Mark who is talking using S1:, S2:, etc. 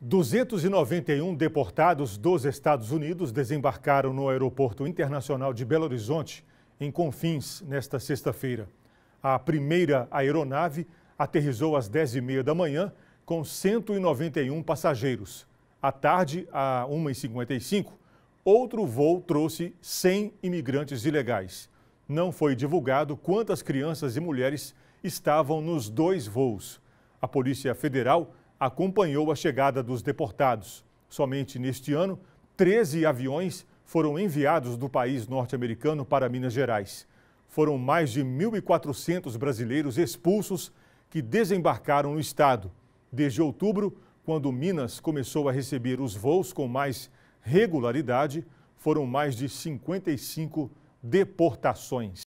S1: 291 deportados dos Estados Unidos desembarcaram no Aeroporto Internacional de Belo Horizonte, em Confins, nesta sexta-feira. A primeira aeronave aterrizou às 10h30 da manhã, com 191 passageiros. À tarde, a 1h55, outro voo trouxe 100 imigrantes ilegais. Não foi divulgado quantas crianças e mulheres estavam nos dois voos. A Polícia Federal acompanhou a chegada dos deportados. Somente neste ano, 13 aviões foram enviados do país norte-americano para Minas Gerais. Foram mais de 1.400 brasileiros expulsos que desembarcaram no estado. Desde outubro, quando Minas começou a receber os voos com mais regularidade, foram mais de 55 deportações.